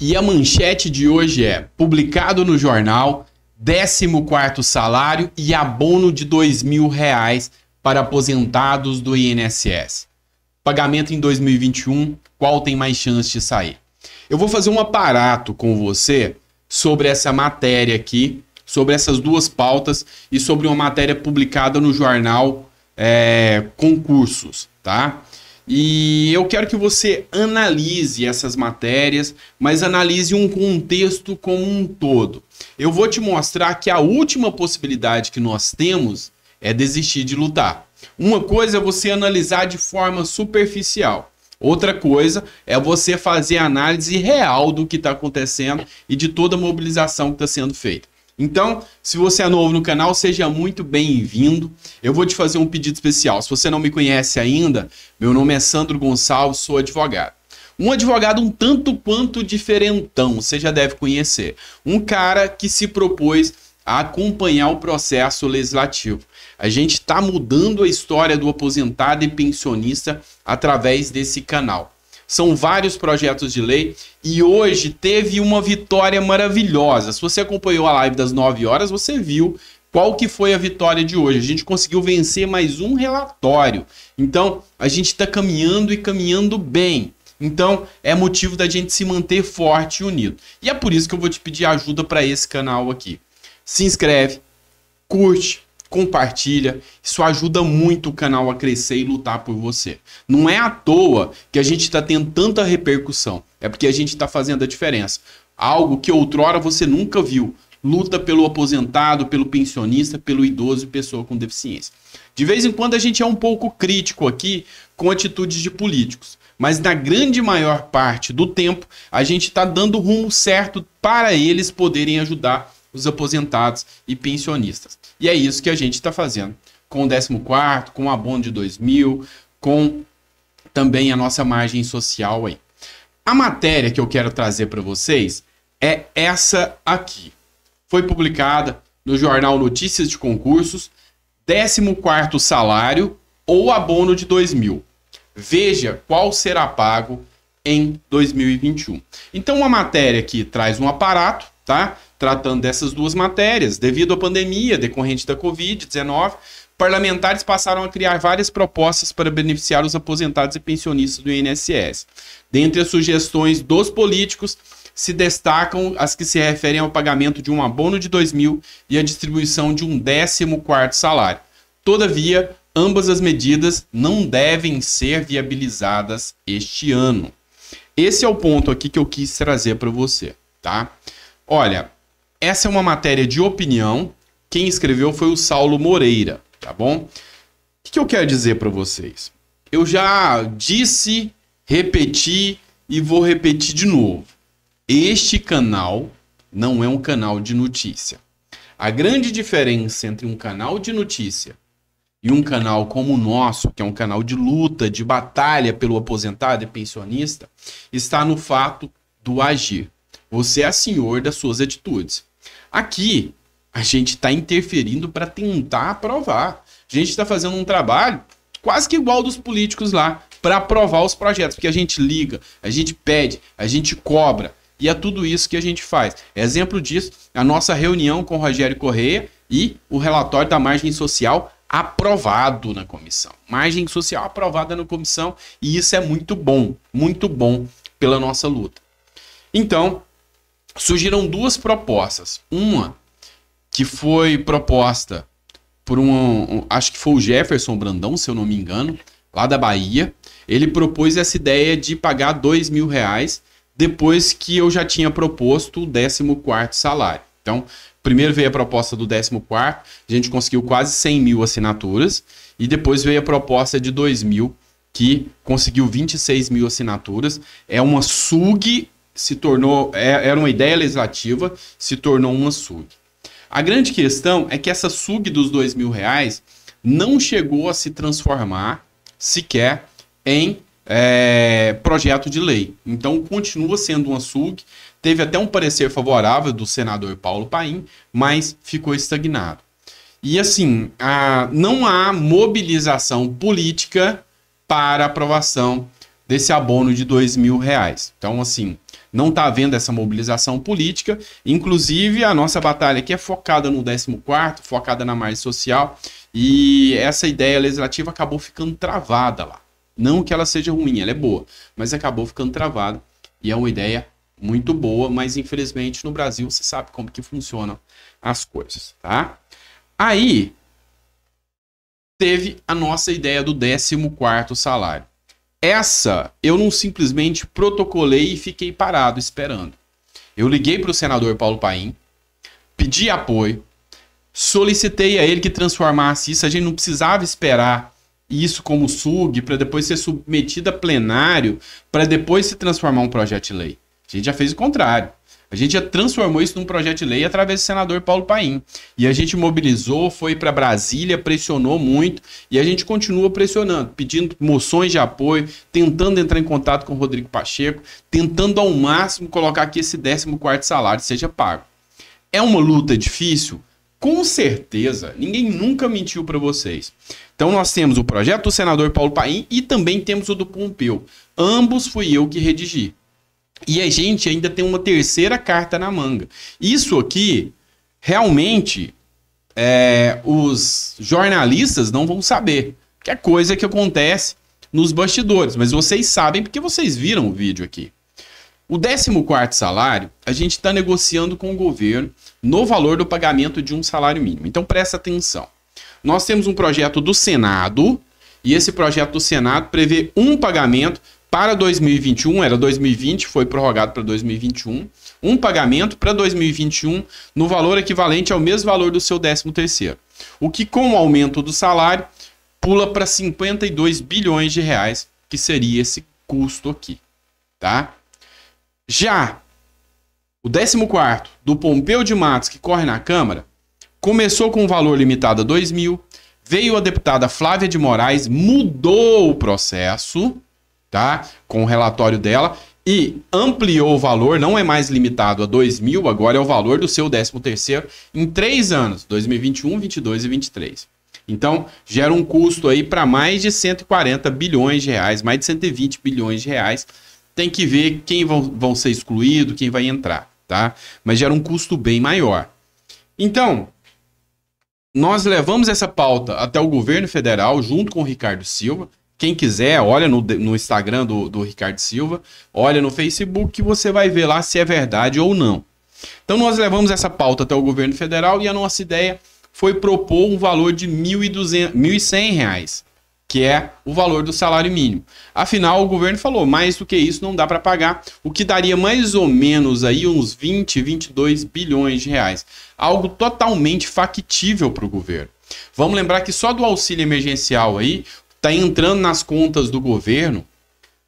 E a manchete de hoje é: publicado no jornal, 14 salário e abono de R$ 2.000 para aposentados do INSS. Pagamento em 2021, qual tem mais chance de sair? Eu vou fazer um aparato com você sobre essa matéria aqui, sobre essas duas pautas e sobre uma matéria publicada no jornal é, Concursos, tá? E eu quero que você analise essas matérias, mas analise um contexto como um todo. Eu vou te mostrar que a última possibilidade que nós temos é desistir de lutar. Uma coisa é você analisar de forma superficial. Outra coisa é você fazer análise real do que está acontecendo e de toda a mobilização que está sendo feita. Então, se você é novo no canal, seja muito bem-vindo. Eu vou te fazer um pedido especial. Se você não me conhece ainda, meu nome é Sandro Gonçalves, sou advogado. Um advogado um tanto quanto diferentão, você já deve conhecer. Um cara que se propôs a acompanhar o processo legislativo. A gente está mudando a história do aposentado e pensionista através desse canal são vários projetos de lei e hoje teve uma vitória maravilhosa. Se você acompanhou a live das 9 horas, você viu qual que foi a vitória de hoje. A gente conseguiu vencer mais um relatório. Então, a gente está caminhando e caminhando bem. Então, é motivo da gente se manter forte e unido. E é por isso que eu vou te pedir ajuda para esse canal aqui. Se inscreve, curte, compartilha. Isso ajuda muito o canal a crescer e lutar por você. Não é à toa que a gente está tendo tanta repercussão. É porque a gente está fazendo a diferença. Algo que outrora você nunca viu. Luta pelo aposentado, pelo pensionista, pelo idoso e pessoa com deficiência. De vez em quando a gente é um pouco crítico aqui com atitudes de políticos, mas na grande maior parte do tempo a gente está dando o rumo certo para eles poderem ajudar os aposentados e pensionistas. E é isso que a gente está fazendo. Com o 14, com o abono de 2000, com também a nossa margem social aí. A matéria que eu quero trazer para vocês é essa aqui. Foi publicada no jornal Notícias de Concursos, 14 salário ou abono de 2000. Veja qual será pago em 2021. Então, uma matéria que traz um aparato, tá? tratando dessas duas matérias. Devido à pandemia decorrente da Covid-19, parlamentares passaram a criar várias propostas para beneficiar os aposentados e pensionistas do INSS. Dentre as sugestões dos políticos, se destacam as que se referem ao pagamento de um abono de mil e a distribuição de um décimo quarto salário. Todavia, ambas as medidas não devem ser viabilizadas este ano. Esse é o ponto aqui que eu quis trazer para você, tá? Olha, essa é uma matéria de opinião. Quem escreveu foi o Saulo Moreira, tá bom? O que, que eu quero dizer para vocês? Eu já disse, repeti e vou repetir de novo. Este canal não é um canal de notícia. A grande diferença entre um canal de notícia e um canal como o nosso, que é um canal de luta, de batalha pelo aposentado e pensionista, está no fato do agir. Você é senhor das suas atitudes. Aqui, a gente está interferindo para tentar aprovar. A gente está fazendo um trabalho quase que igual dos políticos lá para aprovar os projetos, porque a gente liga, a gente pede, a gente cobra. E é tudo isso que a gente faz. Exemplo disso, a nossa reunião com o Rogério Correia e o relatório da margem social aprovado na comissão. Margem social aprovada na comissão, e isso é muito bom, muito bom pela nossa luta. Então, surgiram duas propostas. Uma que foi proposta por um, um, acho que foi o Jefferson Brandão, se eu não me engano, lá da Bahia. Ele propôs essa ideia de pagar dois mil reais depois que eu já tinha proposto o 14 quarto salário. Então, primeiro veio a proposta do 14 quarto, a gente conseguiu quase 100 mil assinaturas, e depois veio a proposta de 2 mil, que conseguiu 26 mil assinaturas. É uma SUG se tornou, é, era uma ideia legislativa, se tornou uma SUG. A grande questão é que essa SUG dos dois mil reais não chegou a se transformar sequer em é, projeto de lei. Então continua sendo uma SUG. Teve até um parecer favorável do senador Paulo Paim, mas ficou estagnado. E assim, a, não há mobilização política para aprovação desse abono de dois mil reais. Então, assim, não está havendo essa mobilização política. Inclusive, a nossa batalha aqui é focada no 14, focada na margem social, e essa ideia legislativa acabou ficando travada lá. Não que ela seja ruim, ela é boa, mas acabou ficando travada, e é uma ideia muito boa, mas infelizmente no Brasil você sabe como que funcionam as coisas, tá? Aí teve a nossa ideia do 14 salário. Essa eu não simplesmente protocolei e fiquei parado esperando. Eu liguei para o senador Paulo Paim, pedi apoio, solicitei a ele que transformasse isso. A gente não precisava esperar isso como SUG para depois ser submetido a plenário, para depois se transformar um projeto de lei. A gente já fez o contrário. A gente já transformou isso num projeto de lei através do senador Paulo Paim. E a gente mobilizou, foi para Brasília, pressionou muito e a gente continua pressionando, pedindo moções de apoio, tentando entrar em contato com o Rodrigo Pacheco, tentando ao máximo colocar que esse 14 salário seja pago. É uma luta difícil? Com certeza, ninguém nunca mentiu para vocês. Então nós temos o projeto do senador Paulo Paim e também temos o do Pompeu. Ambos fui eu que redigi. E a gente ainda tem uma terceira carta na manga. Isso aqui, realmente, é, os jornalistas não vão saber. Que é coisa que acontece nos bastidores. Mas vocês sabem porque vocês viram o vídeo aqui. O 14 salário, a gente está negociando com o governo no valor do pagamento de um salário mínimo. Então presta atenção. Nós temos um projeto do Senado e esse projeto do Senado prevê um pagamento para 2021, era 2020, foi prorrogado para 2021, um pagamento para 2021 no valor equivalente ao mesmo valor do seu 13 terceiro o que com o aumento do salário pula para 52 bilhões de reais, que seria esse custo aqui, tá? Já o 14 do Pompeu de Matos, que corre na Câmara, começou com um valor limitado a 2 mil, veio a deputada Flávia de Moraes, mudou o processo tá? Com o relatório dela e ampliou o valor, não é mais limitado a 2 mil, agora é o valor do seu 13 terceiro em três anos, 2021, 2022 e 23. Então, gera um custo aí para mais de 140 bilhões de reais, mais de 120 bilhões de reais. Tem que ver quem vão, vão ser excluídos, quem vai entrar, tá? Mas gera um custo bem maior. Então, nós levamos essa pauta até o governo federal, junto com o Ricardo Silva, quem quiser, olha no, no Instagram do, do Ricardo Silva, olha no Facebook, que você vai ver lá se é verdade ou não. Então nós levamos essa pauta até o governo federal e a nossa ideia foi propor um valor de R$ 1.100, que é o valor do salário mínimo. Afinal, o governo falou, mais do que isso não dá para pagar, o que daria mais ou menos aí uns 20, 22 bilhões de reais. Algo totalmente factível para o governo. Vamos lembrar que só do auxílio emergencial aí, está entrando nas contas do governo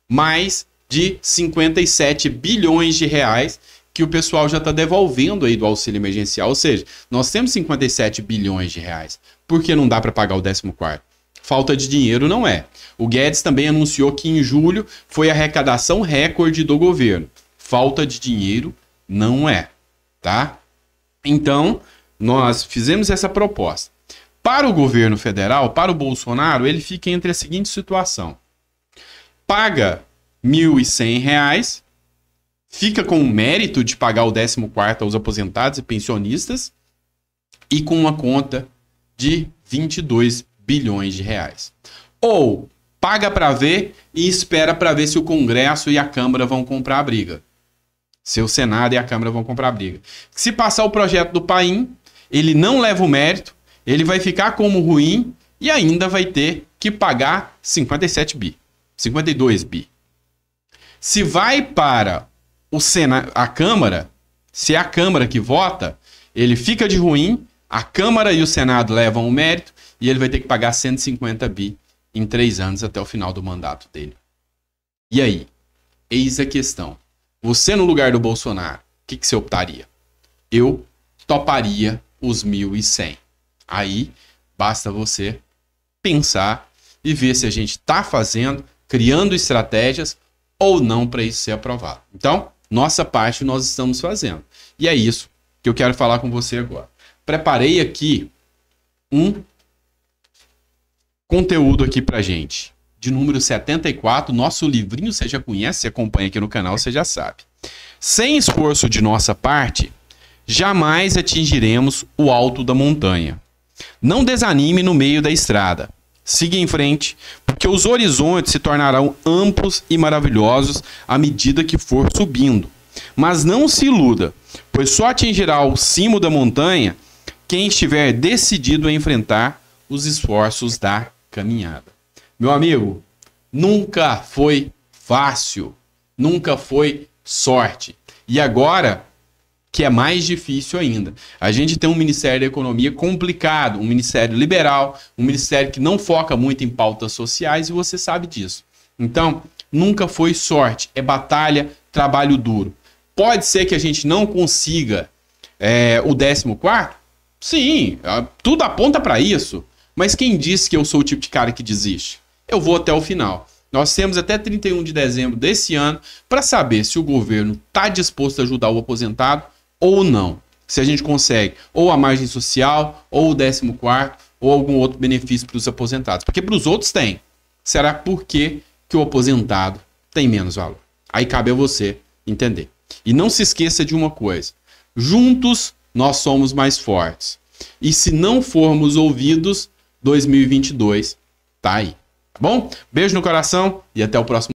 mais de 57 bilhões de reais que o pessoal já está devolvendo aí do auxílio emergencial. Ou seja, nós temos 57 bilhões de reais. Por que não dá para pagar o 14? Falta de dinheiro não é. O Guedes também anunciou que em julho foi arrecadação recorde do governo. Falta de dinheiro não é, tá? Então, nós fizemos essa proposta. Para o governo federal, para o Bolsonaro, ele fica entre a seguinte situação: paga R$ 1.100, fica com o mérito de pagar o 14 aos aposentados e pensionistas e com uma conta de 22 bilhões de reais. Ou paga para ver e espera para ver se o Congresso e a Câmara vão comprar a briga. Se o Senado e a Câmara vão comprar a briga. Se passar o projeto do Paim, ele não leva o mérito, ele vai ficar como ruim e ainda vai ter que pagar 57 bi, 52 bi. Se vai para o Sena, a Câmara, se é a Câmara que vota, ele fica de ruim, a Câmara e o Senado levam o mérito e ele vai ter que pagar 150 bi em três anos até o final do mandato dele. E aí? Eis a questão. Você no lugar do Bolsonaro, o que, que você optaria? Eu toparia os 1.100. Aí basta você pensar e ver se a gente está fazendo, criando estratégias ou não para isso ser aprovado. Então, nossa parte nós estamos fazendo. E é isso que eu quero falar com você agora. Preparei aqui um conteúdo aqui para gente, de número 74, nosso livrinho você já conhece, você acompanha aqui no canal, você já sabe. Sem esforço de nossa parte, jamais atingiremos o alto da montanha. Não desanime no meio da estrada. Siga em frente, porque os horizontes se tornarão amplos e maravilhosos à medida que for subindo. Mas não se iluda, pois só atingirá o cimo da montanha quem estiver decidido a enfrentar os esforços da caminhada. Meu amigo, nunca foi fácil, nunca foi sorte. E agora que é mais difícil ainda. A gente tem um Ministério da Economia complicado, um Ministério liberal, um Ministério que não foca muito em pautas sociais e você sabe disso. Então, nunca foi sorte, é batalha, trabalho duro. Pode ser que a gente não consiga é, o 14? Sim, tudo aponta para isso. Mas quem disse que eu sou o tipo de cara que desiste? Eu vou até o final. Nós temos até 31 de dezembro desse ano para saber se o governo está disposto a ajudar o aposentado ou não. Se a gente consegue ou a margem social, ou o 14 ou algum outro benefício para os aposentados. Porque para os outros tem. Será por que, o aposentado tem menos valor? Aí cabe a você entender. E não se esqueça de uma coisa: juntos nós somos mais fortes. E se não formos ouvidos, 2022 tá aí. Tá bom? Beijo no coração e até o próximo.